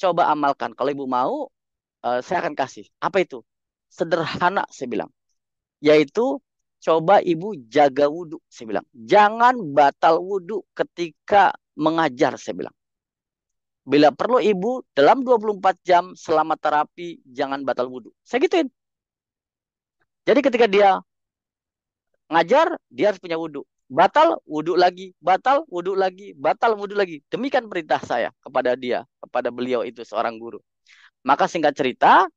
coba amalkan. Kalau ibu mau, uh, saya akan kasih. Apa itu? Sederhana, saya bilang. Yaitu coba ibu jaga wudhu, saya bilang. Jangan batal wudhu ketika mengajar, saya bilang. Bila perlu ibu dalam 24 jam selama terapi jangan batal wudhu. Saya gituin. Jadi ketika dia ngajar, dia harus punya wudhu batal wudhu lagi, batal wudhu lagi, batal wudhu lagi. Demikian perintah saya kepada dia, kepada beliau itu seorang guru. Maka singkat cerita,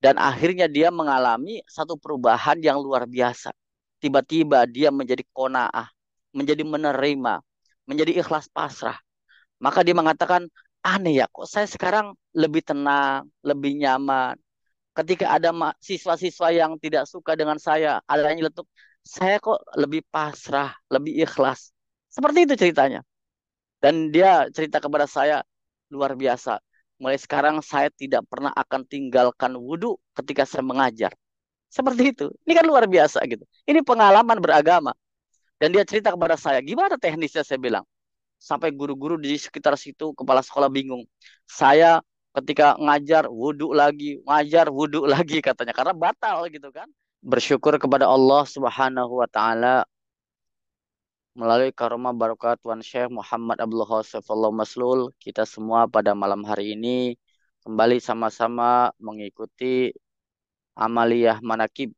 dan akhirnya dia mengalami satu perubahan yang luar biasa. Tiba-tiba dia menjadi kona'ah, menjadi menerima, menjadi ikhlas pasrah. Maka dia mengatakan, aneh ya kok saya sekarang lebih tenang, lebih nyaman. Ketika ada siswa-siswa yang tidak suka dengan saya, ada yang letup saya kok lebih pasrah, lebih ikhlas. Seperti itu ceritanya. Dan dia cerita kepada saya luar biasa. Mulai sekarang saya tidak pernah akan tinggalkan wudhu ketika saya mengajar. Seperti itu. Ini kan luar biasa gitu. Ini pengalaman beragama. Dan dia cerita kepada saya, gimana teknisnya saya bilang. Sampai guru-guru di sekitar situ, kepala sekolah bingung. Saya ketika ngajar wudhu lagi, ngajar wudhu lagi katanya. Karena batal gitu kan bersyukur kepada Allah Subhanahu wa taala melalui karomah barokah Tuan Syekh Muhammad Abdul Allah Maslul kita semua pada malam hari ini kembali sama-sama mengikuti amaliyah manakib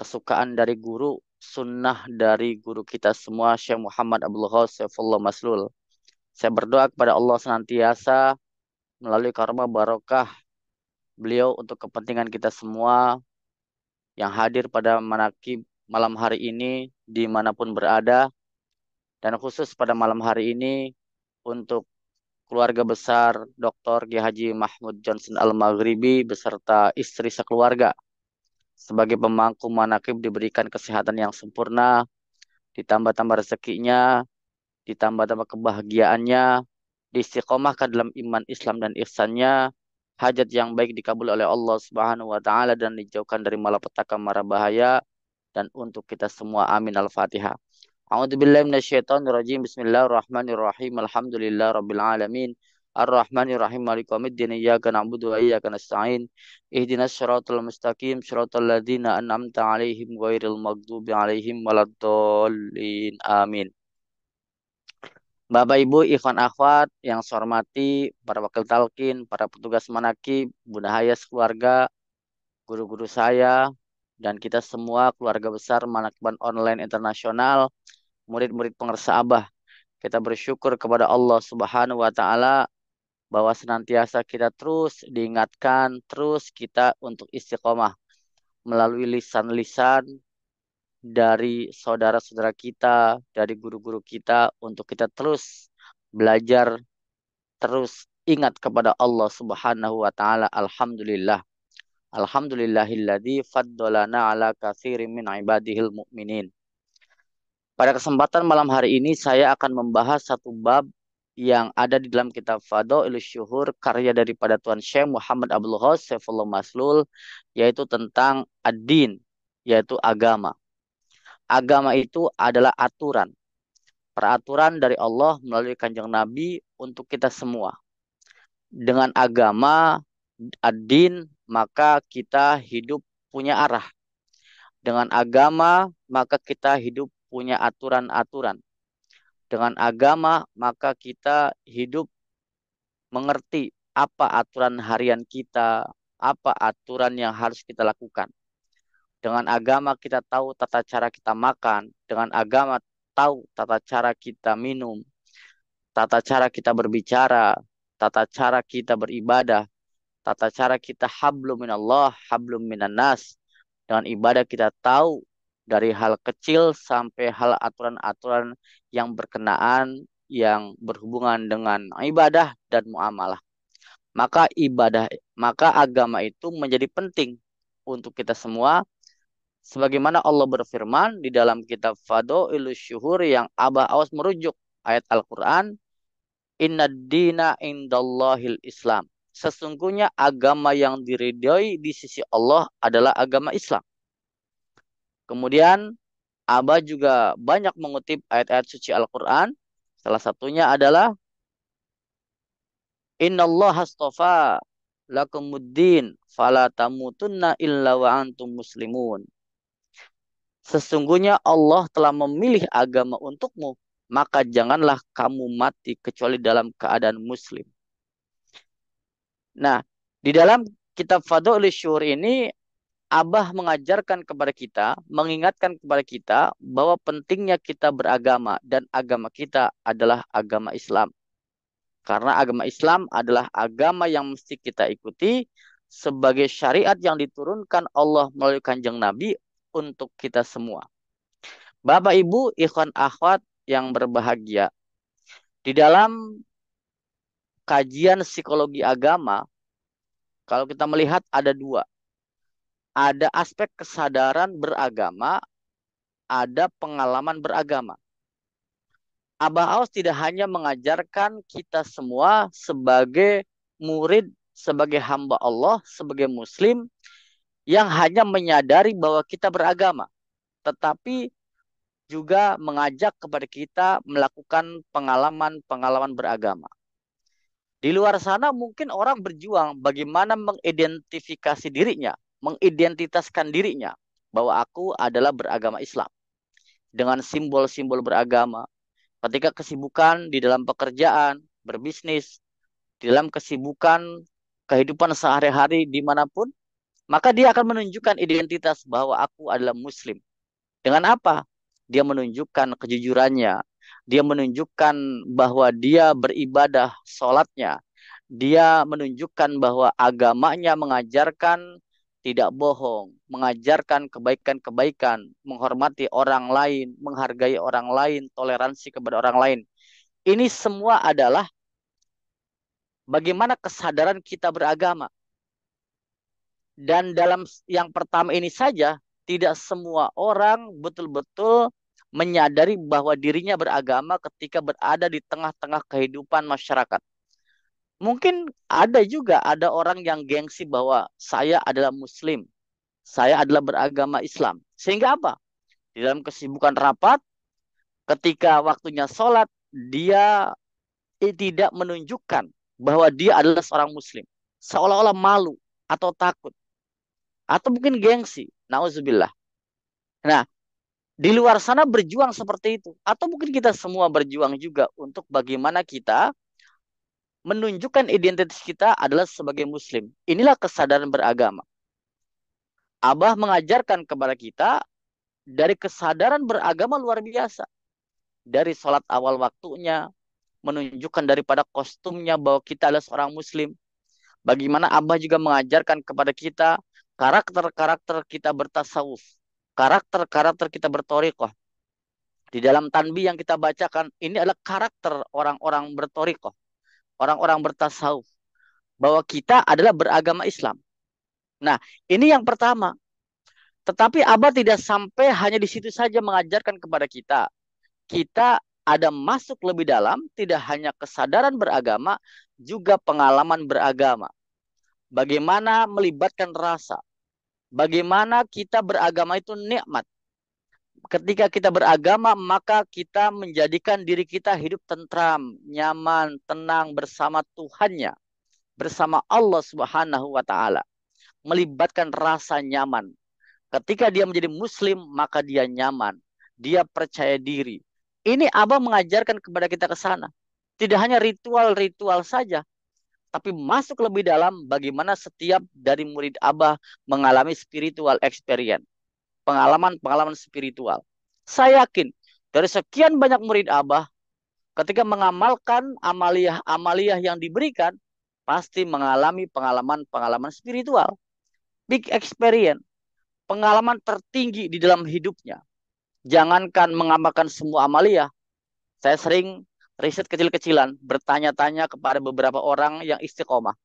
kesukaan dari guru sunnah dari guru kita semua Syekh Muhammad Abdul Allah Maslul saya berdoa kepada Allah senantiasa melalui karomah barokah beliau untuk kepentingan kita semua yang hadir pada manakib malam hari ini dimanapun berada dan khusus pada malam hari ini untuk keluarga besar Dr. G. Haji Mahmud Johnson Al-Maghribi beserta istri sekeluarga. Sebagai pemangku manakib diberikan kesehatan yang sempurna, ditambah-tambah rezekinya, ditambah-tambah kebahagiaannya, disikomahkan dalam iman Islam dan ihsannya, hajat yang baik dikabul oleh Allah Subhanahu wa taala dan dijauhkan dari malapetaka mara bahaya dan untuk kita semua amin al-Fatihah. A'udzu billahi minasyaitonir rajim. Bismillahirrahmanirrahim. Alhamdulillah rabbil alamin. ar rahmanirrahim Rahim Iyyaka na'budu wa iyyaka nasta'in Ihdinas siratal mustaqim siratal ladzina an'amta 'alaihim ghairil maghdubi 'alaihim waladdallin Amin Bapak Ibu Ikhwan Akhwat yang saya hormati, para wakil talkin, para petugas manaki, Bunda Hayas keluarga, guru-guru saya, dan kita semua keluarga besar manakiban online internasional, murid-murid pengersa Abah. Kita bersyukur kepada Allah Subhanahu wa taala bahwa senantiasa kita terus diingatkan, terus kita untuk istiqomah melalui lisan-lisan dari saudara-saudara kita, dari guru-guru kita untuk kita terus belajar terus ingat kepada Allah Subhanahu wa taala. Alhamdulillah. Alhamdulillahilladzi faddalana ala katsirin min ibadihil mu'minin. Pada kesempatan malam hari ini saya akan membahas satu bab yang ada di dalam kitab Fado Syuhur karya daripada Tuan Syekh Muhammad Abdul Ghaus Saifullah Maslul yaitu tentang ad-din yaitu agama agama itu adalah aturan. Peraturan dari Allah melalui kanjeng Nabi untuk kita semua. Dengan agama, adin, maka kita hidup punya arah. Dengan agama, maka kita hidup punya aturan-aturan. Dengan agama, maka kita hidup mengerti apa aturan harian kita, apa aturan yang harus kita lakukan. Dengan agama kita tahu tata cara kita makan, dengan agama tahu tata cara kita minum, tata cara kita berbicara, tata cara kita beribadah, tata cara kita hablum minallah, hablum minannas. Dengan ibadah kita tahu dari hal kecil sampai hal aturan-aturan yang berkenaan yang berhubungan dengan ibadah dan muamalah. Maka ibadah, maka agama itu menjadi penting untuk kita semua sebagaimana Allah berfirman di dalam kitab Fadhailus Syuhur yang Abah Aus merujuk ayat Al-Qur'an Inna dina indallahil Islam. Sesungguhnya agama yang diridhoi di sisi Allah adalah agama Islam. Kemudian Abah juga banyak mengutip ayat-ayat suci Al-Qur'an. Salah satunya adalah Allah astafa lakumuddin falatamutunna illa wa antum muslimun. Sesungguhnya Allah telah memilih agama untukmu, maka janganlah kamu mati kecuali dalam keadaan muslim. Nah, di dalam kitab Fadha'ul Syuhur ini Abah mengajarkan kepada kita, mengingatkan kepada kita bahwa pentingnya kita beragama dan agama kita adalah agama Islam. Karena agama Islam adalah agama yang mesti kita ikuti sebagai syariat yang diturunkan Allah melalui kanjeng Nabi untuk kita semua. Bapak Ibu, ikhwan akhwat yang berbahagia. Di dalam kajian psikologi agama, kalau kita melihat ada dua. Ada aspek kesadaran beragama, ada pengalaman beragama. Abah Aus tidak hanya mengajarkan kita semua sebagai murid, sebagai hamba Allah, sebagai muslim, yang hanya menyadari bahwa kita beragama, tetapi juga mengajak kepada kita melakukan pengalaman-pengalaman beragama. Di luar sana mungkin orang berjuang bagaimana mengidentifikasi dirinya, mengidentitaskan dirinya bahwa aku adalah beragama Islam. Dengan simbol-simbol beragama, ketika kesibukan di dalam pekerjaan, berbisnis, di dalam kesibukan kehidupan sehari-hari dimanapun, maka dia akan menunjukkan identitas bahwa aku adalah muslim. Dengan apa? Dia menunjukkan kejujurannya, dia menunjukkan bahwa dia beribadah sholatnya, dia menunjukkan bahwa agamanya mengajarkan tidak bohong, mengajarkan kebaikan-kebaikan, menghormati orang lain, menghargai orang lain, toleransi kepada orang lain. Ini semua adalah bagaimana kesadaran kita beragama. Dan dalam yang pertama ini saja tidak semua orang betul-betul menyadari bahwa dirinya beragama ketika berada di tengah-tengah kehidupan masyarakat. Mungkin ada juga ada orang yang gengsi bahwa saya adalah muslim, saya adalah beragama Islam. Sehingga apa? Di dalam kesibukan rapat, ketika waktunya sholat, dia tidak menunjukkan bahwa dia adalah seorang muslim. Seolah-olah malu atau takut atau mungkin gengsi. Nauzubillah. Nah, di luar sana berjuang seperti itu atau mungkin kita semua berjuang juga untuk bagaimana kita menunjukkan identitas kita adalah sebagai muslim. Inilah kesadaran beragama. Abah mengajarkan kepada kita dari kesadaran beragama luar biasa. Dari sholat awal waktunya, menunjukkan daripada kostumnya bahwa kita adalah seorang muslim. Bagaimana Abah juga mengajarkan kepada kita karakter-karakter kita bertasawuf, karakter-karakter kita bertorikoh. Di dalam tanbi yang kita bacakan, ini adalah karakter orang-orang bertorikoh, orang-orang bertasawuf. Bahwa kita adalah beragama Islam. Nah, ini yang pertama. Tetapi Abah tidak sampai hanya di situ saja mengajarkan kepada kita. Kita ada masuk lebih dalam, tidak hanya kesadaran beragama, juga pengalaman beragama. Bagaimana melibatkan rasa, Bagaimana kita beragama itu nikmat. Ketika kita beragama, maka kita menjadikan diri kita hidup tentram, nyaman, tenang bersama Tuhannya, bersama Allah Subhanahu wa taala. Melibatkan rasa nyaman. Ketika dia menjadi muslim, maka dia nyaman, dia percaya diri. Ini Abah mengajarkan kepada kita ke sana. Tidak hanya ritual-ritual saja, tapi masuk lebih dalam bagaimana setiap dari murid Abah mengalami spiritual experience, pengalaman-pengalaman spiritual. Saya yakin dari sekian banyak murid Abah, ketika mengamalkan amaliah-amaliah yang diberikan, pasti mengalami pengalaman-pengalaman spiritual. Big experience, pengalaman tertinggi di dalam hidupnya. Jangankan mengamalkan semua amaliah, saya sering riset kecil-kecilan, bertanya-tanya kepada beberapa orang yang istiqomah.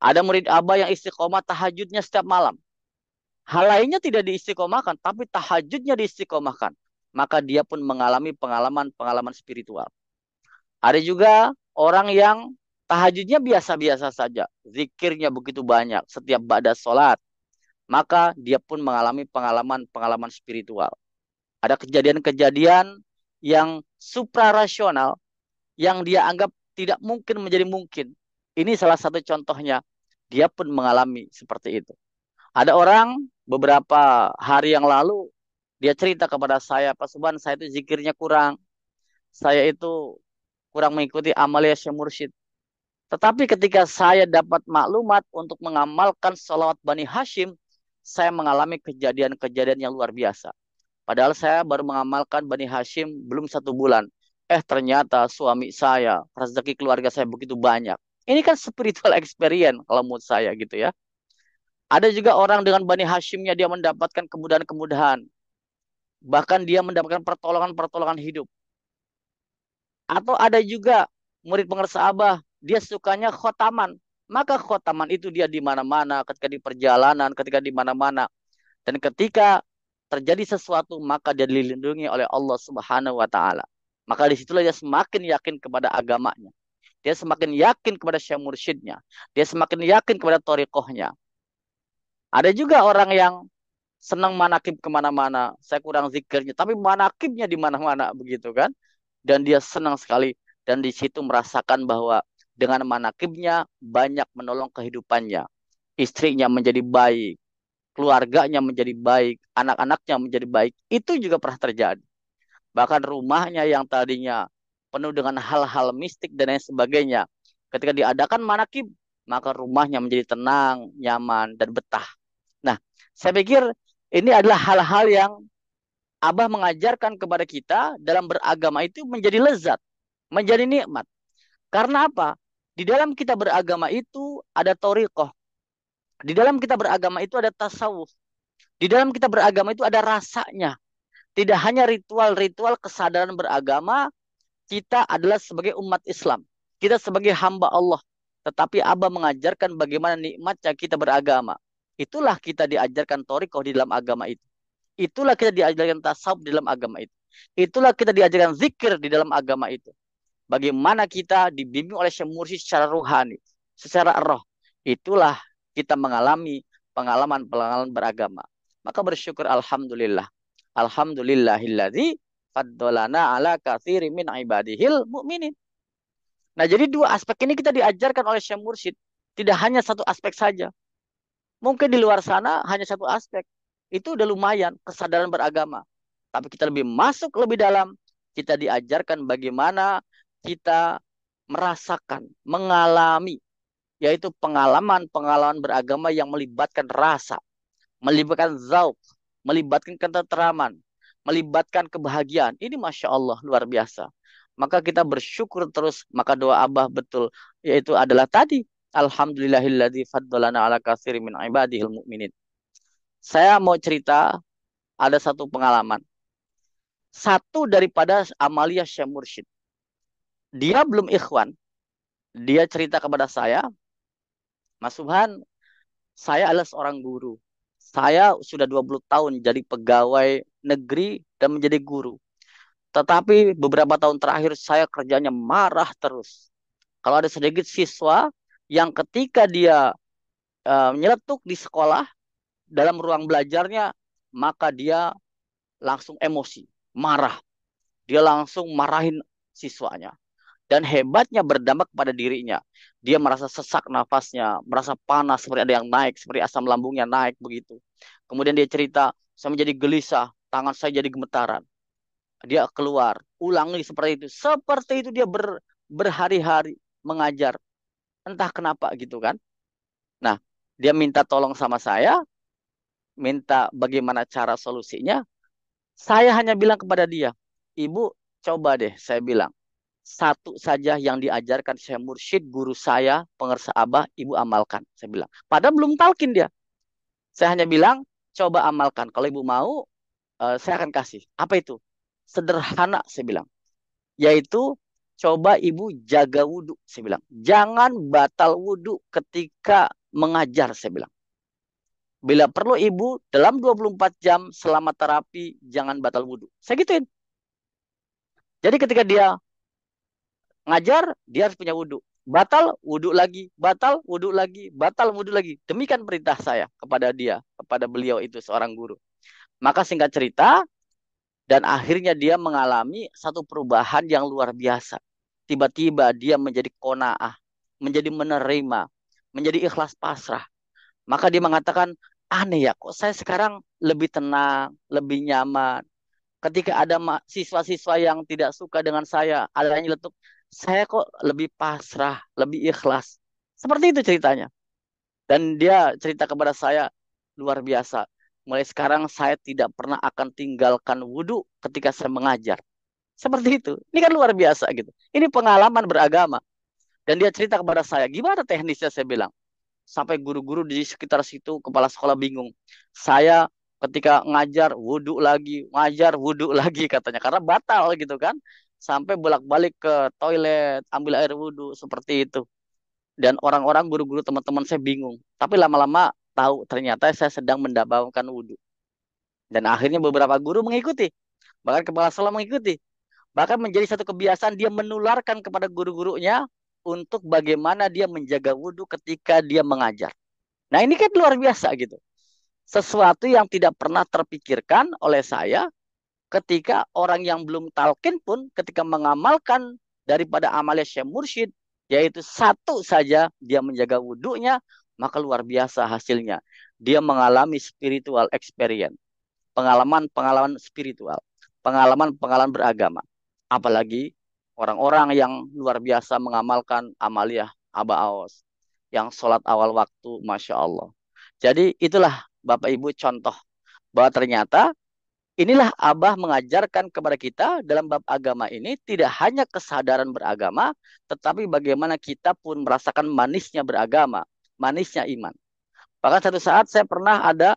Ada murid Abah yang istiqomah tahajudnya setiap malam. Hal lainnya tidak diistiqomahkan, tapi tahajudnya diistiqomahkan. Maka dia pun mengalami pengalaman-pengalaman spiritual. Ada juga orang yang tahajudnya biasa-biasa saja. Zikirnya begitu banyak setiap badan sholat. Maka dia pun mengalami pengalaman-pengalaman spiritual. Ada kejadian-kejadian yang suprarasional yang dia anggap tidak mungkin menjadi mungkin. Ini salah satu contohnya. Dia pun mengalami seperti itu. Ada orang beberapa hari yang lalu dia cerita kepada saya, Pak Subhan, saya itu zikirnya kurang. Saya itu kurang mengikuti amalia Syekh Tetapi ketika saya dapat maklumat untuk mengamalkan sholawat Bani Hashim, saya mengalami kejadian-kejadian yang luar biasa. Padahal saya baru mengamalkan Bani Hashim belum satu bulan eh ternyata suami saya, rezeki keluarga saya begitu banyak. Ini kan spiritual experience kalau menurut saya gitu ya. Ada juga orang dengan Bani Hashimnya dia mendapatkan kemudahan-kemudahan. Bahkan dia mendapatkan pertolongan-pertolongan hidup. Atau ada juga murid abah dia sukanya khotaman. Maka khotaman itu dia di mana-mana, ketika di perjalanan, ketika di mana-mana. Dan ketika terjadi sesuatu, maka dia dilindungi oleh Allah Subhanahu wa taala. Maka disitulah dia semakin yakin kepada agamanya. Dia semakin yakin kepada syekh mursyidnya. Dia semakin yakin kepada torikohnya. Ada juga orang yang senang manakib kemana-mana. Saya kurang zikirnya, tapi manakibnya di mana-mana begitu kan. Dan dia senang sekali. Dan di situ merasakan bahwa dengan manakibnya banyak menolong kehidupannya. Istrinya menjadi baik. Keluarganya menjadi baik. Anak-anaknya menjadi baik. Itu juga pernah terjadi. Bahkan rumahnya yang tadinya penuh dengan hal-hal mistik dan lain sebagainya. Ketika diadakan manakib, maka rumahnya menjadi tenang, nyaman, dan betah. Nah, saya pikir ini adalah hal-hal yang Abah mengajarkan kepada kita dalam beragama itu menjadi lezat, menjadi nikmat. Karena apa? Di dalam kita beragama itu ada torikoh. Di dalam kita beragama itu ada tasawuf. Di dalam kita beragama itu ada rasanya. Tidak hanya ritual-ritual kesadaran beragama, kita adalah sebagai umat Islam. Kita sebagai hamba Allah. Tetapi Abah mengajarkan bagaimana nikmatnya kita beragama. Itulah kita diajarkan torikoh di dalam agama itu. Itulah kita diajarkan tasawuf di dalam agama itu. Itulah kita diajarkan zikir di dalam agama itu. Bagaimana kita dibimbing oleh Syekh Mursi secara rohani, secara roh. Itulah kita mengalami pengalaman-pengalaman beragama. Maka bersyukur Alhamdulillah. Alhamdulillahilladzi faddalana ala katsiri min ibadihil mu'minin. Nah, jadi dua aspek ini kita diajarkan oleh Syekh Mursyid, tidak hanya satu aspek saja. Mungkin di luar sana hanya satu aspek. Itu udah lumayan kesadaran beragama. Tapi kita lebih masuk lebih dalam, kita diajarkan bagaimana kita merasakan, mengalami yaitu pengalaman-pengalaman beragama yang melibatkan rasa, melibatkan zauk, melibatkan ketenteraman, melibatkan kebahagiaan. Ini masya Allah luar biasa. Maka kita bersyukur terus. Maka doa Abah betul yaitu adalah tadi Alhamdulillahilladzi faddalana ala kasir min ibadihil mu'minin. Saya mau cerita ada satu pengalaman. Satu daripada Amalia Syekh Mursyid. Dia belum ikhwan. Dia cerita kepada saya, Mas Subhan, saya adalah seorang guru. Saya sudah 20 tahun jadi pegawai negeri dan menjadi guru. Tetapi beberapa tahun terakhir saya kerjanya marah terus. Kalau ada sedikit siswa yang ketika dia e, eh, menyeletuk di sekolah dalam ruang belajarnya, maka dia langsung emosi, marah. Dia langsung marahin siswanya dan hebatnya berdampak pada dirinya. Dia merasa sesak nafasnya, merasa panas seperti ada yang naik, seperti asam lambungnya naik begitu. Kemudian dia cerita, saya menjadi gelisah, tangan saya jadi gemetaran. Dia keluar, ulangi seperti itu. Seperti itu dia ber, berhari-hari mengajar. Entah kenapa gitu kan. Nah, dia minta tolong sama saya, minta bagaimana cara solusinya. Saya hanya bilang kepada dia, "Ibu, coba deh," saya bilang satu saja yang diajarkan saya Mursyid, guru saya, pengersa Abah, ibu amalkan. Saya bilang. Padahal belum talkin dia. Saya hanya bilang, coba amalkan. Kalau ibu mau, uh, saya akan kasih. Apa itu? Sederhana, saya bilang. Yaitu, coba ibu jaga wudhu, saya bilang. Jangan batal wudhu ketika mengajar, saya bilang. Bila perlu ibu, dalam 24 jam selama terapi, jangan batal wudhu. Saya gituin. Jadi ketika dia ngajar dia harus punya wudhu batal wudhu lagi batal wudhu lagi batal wudhu lagi demikian perintah saya kepada dia kepada beliau itu seorang guru maka singkat cerita dan akhirnya dia mengalami satu perubahan yang luar biasa tiba-tiba dia menjadi konaah menjadi menerima menjadi ikhlas pasrah maka dia mengatakan aneh ya kok saya sekarang lebih tenang lebih nyaman ketika ada siswa-siswa yang tidak suka dengan saya, yang letup saya kok lebih pasrah, lebih ikhlas. Seperti itu ceritanya. Dan dia cerita kepada saya luar biasa. Mulai sekarang saya tidak pernah akan tinggalkan wudhu ketika saya mengajar. Seperti itu. Ini kan luar biasa gitu. Ini pengalaman beragama. Dan dia cerita kepada saya, gimana teknisnya saya bilang. Sampai guru-guru di sekitar situ, kepala sekolah bingung. Saya ketika ngajar wudhu lagi, ngajar wudhu lagi katanya. Karena batal gitu kan sampai bolak-balik ke toilet, ambil air wudhu seperti itu. Dan orang-orang guru-guru teman-teman saya bingung. Tapi lama-lama tahu ternyata saya sedang mendabangkan wudhu. Dan akhirnya beberapa guru mengikuti. Bahkan kepala sekolah mengikuti. Bahkan menjadi satu kebiasaan dia menularkan kepada guru-gurunya untuk bagaimana dia menjaga wudhu ketika dia mengajar. Nah ini kan luar biasa gitu sesuatu yang tidak pernah terpikirkan oleh saya ketika orang yang belum talkin pun ketika mengamalkan daripada amalnya Syekh Mursyid yaitu satu saja dia menjaga wudhunya maka luar biasa hasilnya dia mengalami spiritual experience pengalaman-pengalaman spiritual pengalaman-pengalaman beragama apalagi orang-orang yang luar biasa mengamalkan amaliah Aba Aos yang sholat awal waktu Masya Allah jadi itulah Bapak Ibu contoh bahwa ternyata Inilah Abah mengajarkan kepada kita dalam bab agama ini tidak hanya kesadaran beragama, tetapi bagaimana kita pun merasakan manisnya beragama, manisnya iman. Bahkan satu saat saya pernah ada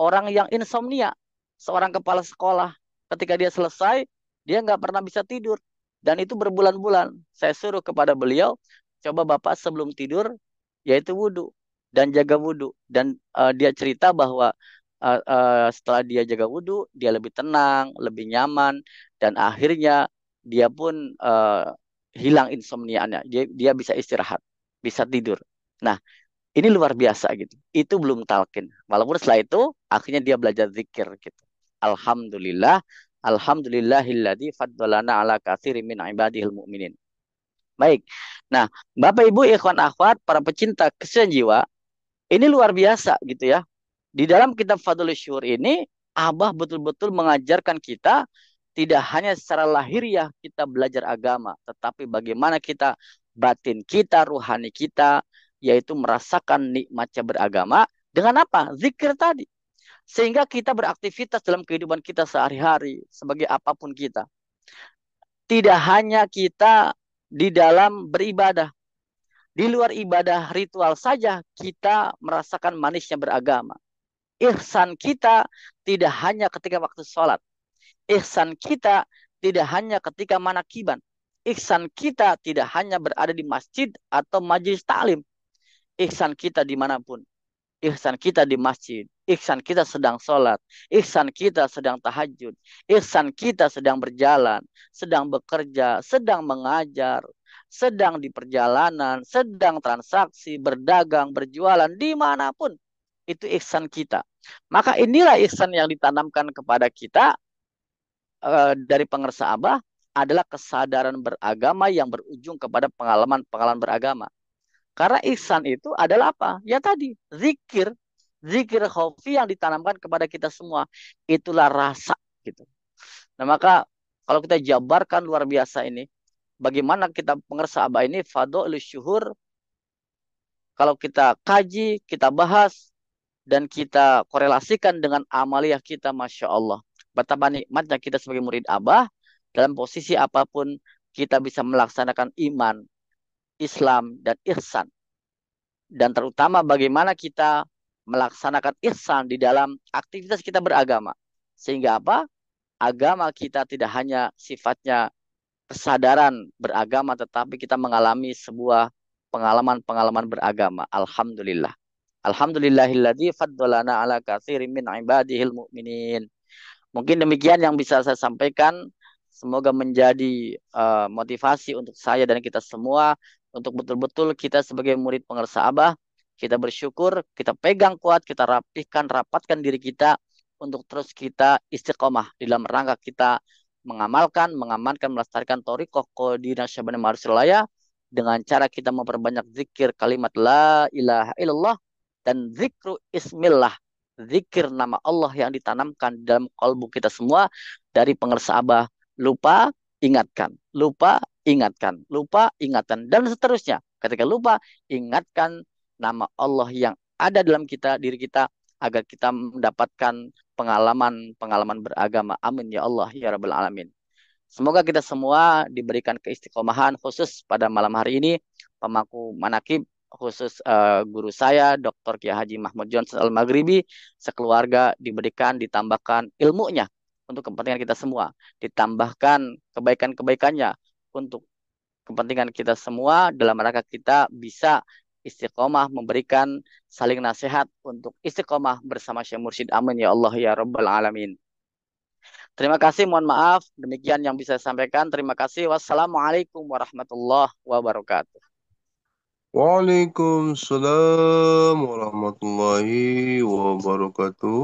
orang yang insomnia, seorang kepala sekolah. Ketika dia selesai, dia nggak pernah bisa tidur. Dan itu berbulan-bulan. Saya suruh kepada beliau, coba Bapak sebelum tidur, yaitu wudhu. Dan jaga wudhu. Dan uh, dia cerita bahwa uh, uh, setelah dia jaga wudhu dia lebih tenang lebih nyaman dan akhirnya dia pun uh, hilang insomniaannya dia dia bisa istirahat bisa tidur nah ini luar biasa gitu. Itu belum talkin. Walaupun setelah itu akhirnya dia belajar zikir gitu. Alhamdulillah, alhamdulillahilladzi faddalana ala katsirin min ibadihil mu'minin. Baik. Nah, Bapak Ibu ikhwan akhwat para pecinta kesenjiwa ini luar biasa gitu ya. Di dalam kitab Fadlul Syuhur ini, Abah betul-betul mengajarkan kita tidak hanya secara lahiriah kita belajar agama, tetapi bagaimana kita batin kita, ruhani kita, yaitu merasakan nikmatnya beragama dengan apa? Zikir tadi. Sehingga kita beraktivitas dalam kehidupan kita sehari-hari sebagai apapun kita. Tidak hanya kita di dalam beribadah. Di luar ibadah ritual saja kita merasakan manisnya beragama ihsan kita tidak hanya ketika waktu sholat. Ihsan kita tidak hanya ketika manakiban. Ihsan kita tidak hanya berada di masjid atau majlis talim, Ihsan kita dimanapun. Ihsan kita di masjid. Ihsan kita sedang sholat. Ihsan kita sedang tahajud. Ihsan kita sedang berjalan. Sedang bekerja. Sedang mengajar. Sedang di perjalanan. Sedang transaksi. Berdagang. Berjualan. Dimanapun itu ihsan kita. Maka inilah ihsan yang ditanamkan kepada kita e, dari pengersa Abah adalah kesadaran beragama yang berujung kepada pengalaman-pengalaman beragama. Karena ihsan itu adalah apa? Ya tadi, zikir. Zikir khofi yang ditanamkan kepada kita semua. Itulah rasa. gitu. Nah maka kalau kita jabarkan luar biasa ini. Bagaimana kita pengersa abah ini fado'il syuhur. Kalau kita kaji, kita bahas, dan kita korelasikan dengan amaliah kita Masya Allah. Betapa nikmatnya kita sebagai murid Abah dalam posisi apapun kita bisa melaksanakan iman, Islam, dan ihsan. Dan terutama bagaimana kita melaksanakan ihsan di dalam aktivitas kita beragama. Sehingga apa? Agama kita tidak hanya sifatnya kesadaran beragama, tetapi kita mengalami sebuah pengalaman-pengalaman beragama. Alhamdulillah. Alhamdulillahilladzi faddalana ala katsirin min ibadihil mu'minin. Mungkin demikian yang bisa saya sampaikan. Semoga menjadi uh, motivasi untuk saya dan kita semua untuk betul-betul kita sebagai murid pengersa Abah, kita bersyukur, kita pegang kuat, kita rapihkan, rapatkan diri kita untuk terus kita istiqomah di dalam rangka kita mengamalkan, mengamankan, melestarikan torikoh kodina syabana marusilaya dengan cara kita memperbanyak zikir kalimat la ilaha illallah dan zikru ismillah zikir nama Allah yang ditanamkan dalam kalbu kita semua dari pengersabah lupa ingatkan lupa ingatkan lupa ingatkan dan seterusnya ketika lupa ingatkan nama Allah yang ada dalam kita diri kita agar kita mendapatkan pengalaman-pengalaman beragama amin ya Allah ya rabbal alamin Semoga kita semua diberikan keistiqomahan khusus pada malam hari ini pemangku manakib khusus uh, guru saya Dr. Kiai Haji Mahmud Johnson Al Maghribi sekeluarga diberikan ditambahkan ilmunya untuk kepentingan kita semua, ditambahkan kebaikan-kebaikannya untuk kepentingan kita semua dalam rangka kita bisa istiqomah memberikan saling nasihat untuk istiqomah bersama Syekh Mursyid Amin ya Allah ya Rabbal Alamin. Terima kasih, mohon maaf. Demikian yang bisa saya sampaikan. Terima kasih. Wassalamualaikum warahmatullahi wabarakatuh. Waalaikumsalam warahmatullahi wabarakatuh.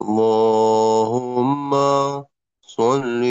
Allahumma salli